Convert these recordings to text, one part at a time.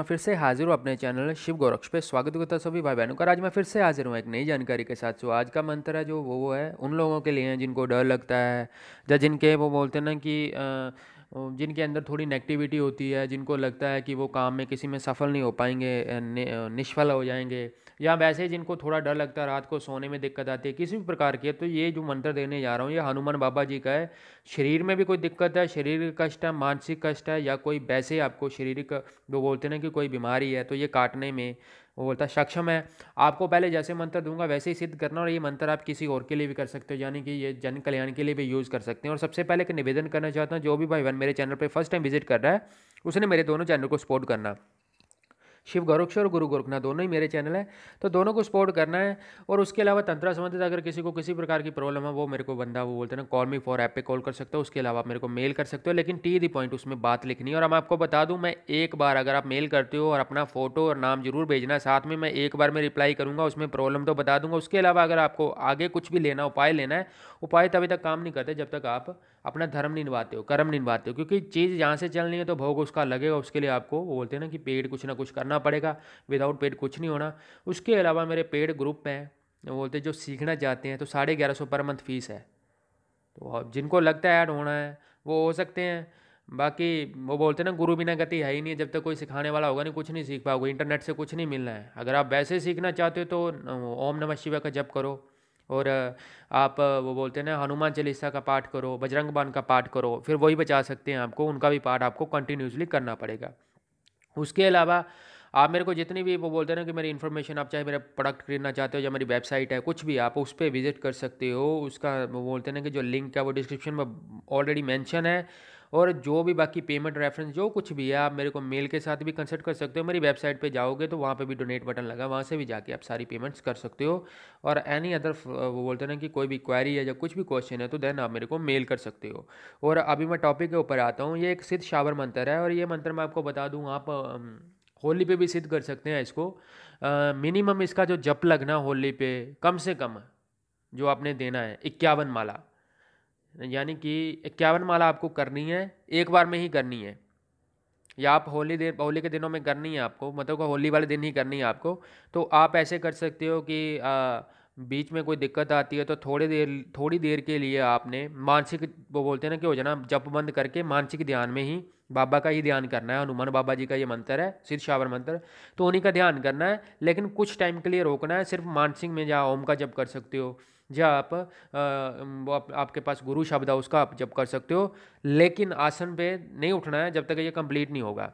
मैं फिर से हाजिर हूँ अपने चैनल शिव गोरक्ष पे स्वागत करता सभी भाई बहनों का आज मैं फिर से हाजिर हूँ एक नई जानकारी के साथ सो आज का मंत्र है जो वो वो है उन लोगों के लिए हैं जिनको डर लगता है या जिनके वो बोलते हैं ना कि आ, जिनके अंदर थोड़ी नेगेटिविटी होती है जिनको लगता है कि वो काम में किसी में सफल नहीं हो पाएंगे निष्फल हो जाएंगे या वैसे जिनको थोड़ा डर लगता है रात को सोने में दिक्कत आती है किसी भी प्रकार की है तो ये जो मंत्र देने जा रहा हूँ ये हनुमान बाबा जी का है शरीर में भी कोई दिक्कत है शरीर कष्ट है मानसिक कष्ट है या कोई वैसे आपको शारीरिक जो बोलते ना कि कोई बीमारी है तो ये काटने में वो बोलता है सक्षम है आपको पहले जैसे मंत्र दूंगा वैसे ही सिद्ध करना और ये मंत्र आप किसी और के लिए भी कर सकते हो यानी कि ये जन कल्याण के लिए भी यूज़ कर सकते हैं और सबसे पहले एक निवेदन करना चाहता हूँ जो भी भाई बहन मेरे चैनल पर फर्स्ट टाइम विजिट कर रहा है उसने मेरे दोनों चैनल को सपोर्ट करना शिव गोरक्ष और गुरु गोरखना दोनों ही मेरे चैनल है तो दोनों को सपोर्ट करना है और उसके अलावा तंत्रा संबंधित अगर किसी को किसी प्रकार की प्रॉब्लम है वो मेरे को बंदा वो बोलते हैं ना कॉल मी फॉर ऐप पे कॉल कर सकते हो उसके अलावा आप मेरे को मेल कर सकते हो लेकिन टी दी पॉइंट उसमें बात लिखनी है और मैं आपको बता दूँ मैं एक बार अगर आप मेल करते हो और अपना फोटो और नाम जरूर भेजना साथ में मैं एक बार में रिप्लाई करूँगा उसमें प्रॉब्लम तो बता दूंगा उसके अलावा अगर आपको आगे कुछ भी लेना उपाय लेना है उपाय तभी तक काम नहीं करते जब तक आप अपना धर्म नहीं निभाते हो कर्म नहीं निभाते हो क्योंकि चीज़ जहाँ से चलनी है तो भोग उसका लगेगा उसके लिए आपको वो बोलते हैं ना कि पेड कुछ ना कुछ करना पड़ेगा विदाउट पेड कुछ नहीं होना उसके अलावा मेरे पेड ग्रुप में है वो बोलते जो सीखना चाहते हैं तो साढ़े ग्यारह सौ पर मंथ फीस है तो जिनको लगता है ऐड होना है वो हो सकते हैं बाकी वो बोलते हैं ना गुरु बिना गति है ही नहीं जब तक कोई सिखाने वाला होगा नहीं कुछ नहीं सीख पाओगे इंटरनेट से कुछ नहीं मिलना है अगर आप वैसे सीखना चाहते हो तो ओम नमः शिवाय का जप करो और आप वो बोलते हैं ना हनुमान चालीसा का पाठ करो बजरंग बाण का पाठ करो फिर वही बचा सकते हैं आपको उनका भी पाठ आपको कंटिन्यूसली करना पड़ेगा उसके अलावा आप मेरे को जितनी भी वो बोलते हैं ना कि मेरी इन्फॉर्मेशन आप चाहे मेरा प्रोडक्ट खरीदना चाहते हो या मेरी वेबसाइट है कुछ भी आप उस पर विजिट कर सकते हो उसका वो बोलते हैं ना कि जो लिंक है वो डिस्क्रिप्शन में ऑलरेडी मैंशन है और जो भी बाकी पेमेंट रेफरेंस जो कुछ भी है आप मेरे को मेल के साथ भी कंसल्ट कर सकते हो मेरी वेबसाइट पे जाओगे तो वहाँ पे भी डोनेट बटन लगा वहाँ से भी जाके आप सारी पेमेंट्स कर सकते हो और एनी अदर वो बोलते ना कि कोई भी क्वारी है या कुछ भी क्वेश्चन है तो देन आप मेरे को मेल कर सकते हो और अभी मैं टॉपिक के ऊपर आता हूँ ये एक सिद्ध शावर मंत्र है और ये मंत्र मैं आपको बता दूँ आप होली पे भी सिद्ध कर सकते हैं इसको मिनिमम इसका जो जप लगना होली पे कम से कम जो आपने देना है इक्यावन माला यानी कि इक्यावन माला आपको करनी है एक बार में ही करनी है या आप होली दिन होली के दिनों में करनी है आपको मतलब होली वाले दिन ही करनी है आपको तो आप ऐसे कर सकते हो कि आ, बीच में कोई दिक्कत आती है तो थोड़ी देर थोड़ी देर के लिए आपने मानसिक वो बोलते हैं ना कि हो जाना जप बंद करके मानसिक ध्यान में ही बाबा का ही ध्यान करना है हनुमान बाबा जी का ये मंत्र है सिर शावर मंत्र तो उन्हीं का ध्यान करना है लेकिन कुछ टाइम के लिए रोकना है सिर्फ मानसिक में जहाँ ओम का जप कर सकते हो जब आप आ, आपके पास गुरु शब्द है उसका आप जब कर सकते हो लेकिन आसन पे नहीं उठना है जब तक ये कंप्लीट नहीं होगा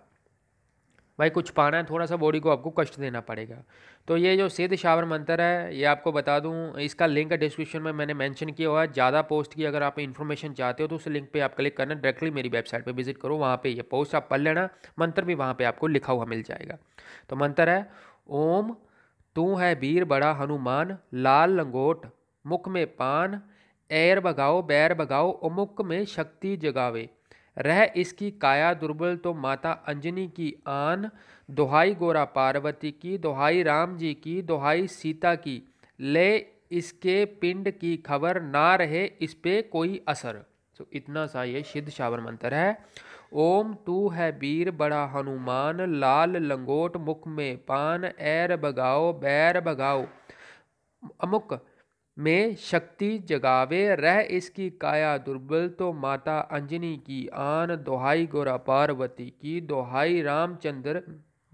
भाई कुछ पाना है थोड़ा सा बॉडी को आपको कष्ट देना पड़ेगा तो ये जो सिद्ध शावर मंत्र है ये आपको बता दूं इसका लिंक डिस्क्रिप्शन में मैंने मेंशन किया हुआ है ज़्यादा पोस्ट की अगर आप इन्फॉर्मेशन चाहते हो तो उस लिंक पे आप क्लिक करना डायरेक्टली मेरी वेबसाइट पे विजिट करो वहाँ पे ये पोस्ट आप पढ़ लेना मंत्र भी वहाँ पर आपको लिखा हुआ मिल जाएगा तो मंत्र है ओम तू है वीर बड़ा हनुमान लाल लंगोट मुख में पान एर भगाओ बैर भगाओ उमुक में शक्ति जगावे रह इसकी काया दुर्बल तो माता अंजनी की आन दोहाई गोरा पार्वती की दोहाई राम जी की दोहाई सीता की ले इसके पिंड की खबर ना रहे इस पे कोई असर तो इतना सा ये सिद्ध शावर मंत्र है ओम तू है वीर बड़ा हनुमान लाल लंगोट मुख में पान एर भगाओ बैर भगाओ अमुक में शक्ति जगावे रह इसकी काया दुर्बल तो माता अंजनी की आन दोहाई गोरा पार्वती की दोहाई रामचंद्र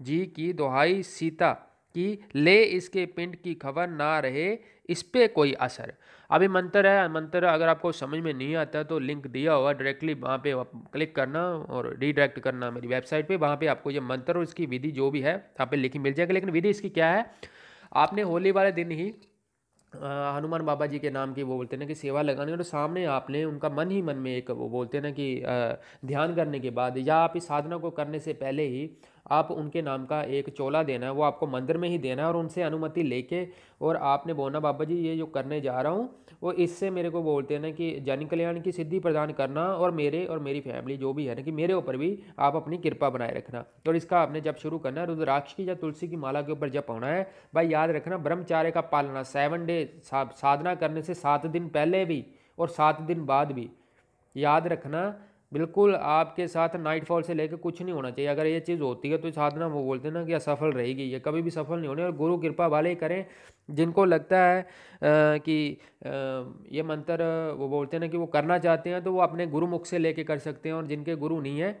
जी की दोहाई सीता की ले इसके पिंड की खबर ना रहे इस पर कोई असर अभी मंत्र है मंत्र अगर आपको समझ में नहीं आता तो लिंक दिया हुआ डायरेक्टली वहाँ पे क्लिक करना और रीडायरेक्ट करना मेरी वेबसाइट पे वहाँ पे आपको ये मंत्र और इसकी विधि जो भी है यहाँ पे लिखी मिल जाएगी लेकिन विधि इसकी क्या है आपने होली वाले दिन ही हनुमान बाबा जी के नाम की वो बोलते ना कि सेवा लगानी और सामने आपने उनका मन ही मन में एक वो बोलते ना कि ध्यान करने के बाद या आप इस साधना को करने से पहले ही आप उनके नाम का एक चोला देना है वो आपको मंदिर में ही देना है और उनसे अनुमति लेके और आपने बोलना बाबा जी ये जो करने जा रहा हूँ वो इससे मेरे को बोलते हैं ना कि जन कल्याण की सिद्धि प्रदान करना और मेरे और मेरी फैमिली जो भी है ना कि मेरे ऊपर भी आप अपनी कृपा बनाए रखना तो इसका आपने जब शुरू करना है रुद्राक्ष की या तुलसी की माला के ऊपर जब होना है भाई याद रखना ब्रह्मचार्य का पालना सेवन डे साधना करने से सात दिन पहले भी और सात दिन बाद भी याद रखना बिल्कुल आपके साथ नाइटफॉल से लेकर कुछ नहीं होना चाहिए अगर ये चीज़ होती है तो साधना वो बोलते हैं ना कि असफल रहेगी ये कभी भी सफल नहीं होने और गुरु कृपा वाले ही करें जिनको लगता है आ, कि आ, ये मंत्र वो बोलते हैं ना कि वो करना चाहते हैं तो वो अपने गुरु मुख से लेके कर सकते हैं और जिनके गुरु नहीं हैं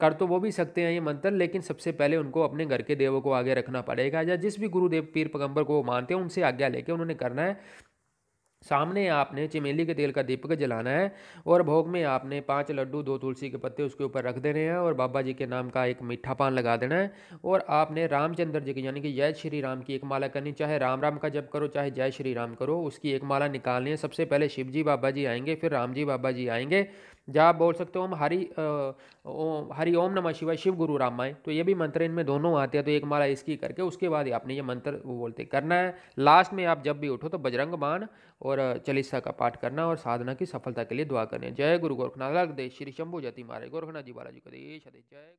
कर तो वो भी सकते हैं ये मंत्र लेकिन सबसे पहले उनको अपने घर के देवों को आगे रखना पड़ेगा या जिस भी गुरुदेव पीर पगंबर को मानते हैं उनसे आज्ञा लेके उन्होंने करना है सामने आपने चमेली के तेल का दीपक जलाना है और भोग में आपने पांच लड्डू दो तुलसी के पत्ते उसके ऊपर रख देने हैं और बाबा जी के नाम का एक मीठा पान लगा देना है और आपने रामचंद्र जी की यानी कि जय श्री राम की एक माला करनी चाहे राम राम का जप करो चाहे जय श्री राम करो उसकी एक माला निकालनी है सबसे पहले शिव जी बाबा जी आएंगे फिर राम जी बाबा जी आएंगे जहाँ आप बोल सकते हो हम हरि हरि ओम नमः शिवाय शिव गुरु रामाय तो ये भी मंत्र इनमें दोनों आते हैं तो एक माला इसकी करके उसके बाद ही आपने ये मंत्र वो बोलते करना है लास्ट में आप जब भी उठो तो बजरंग बाण और चालीसा का पाठ करना और साधना की सफलता के लिए दुआ करनी जय गुरु गोरखनाथ देश श्री शंभु जति महाराज गोरखनाथ जी बालाजी को देश जय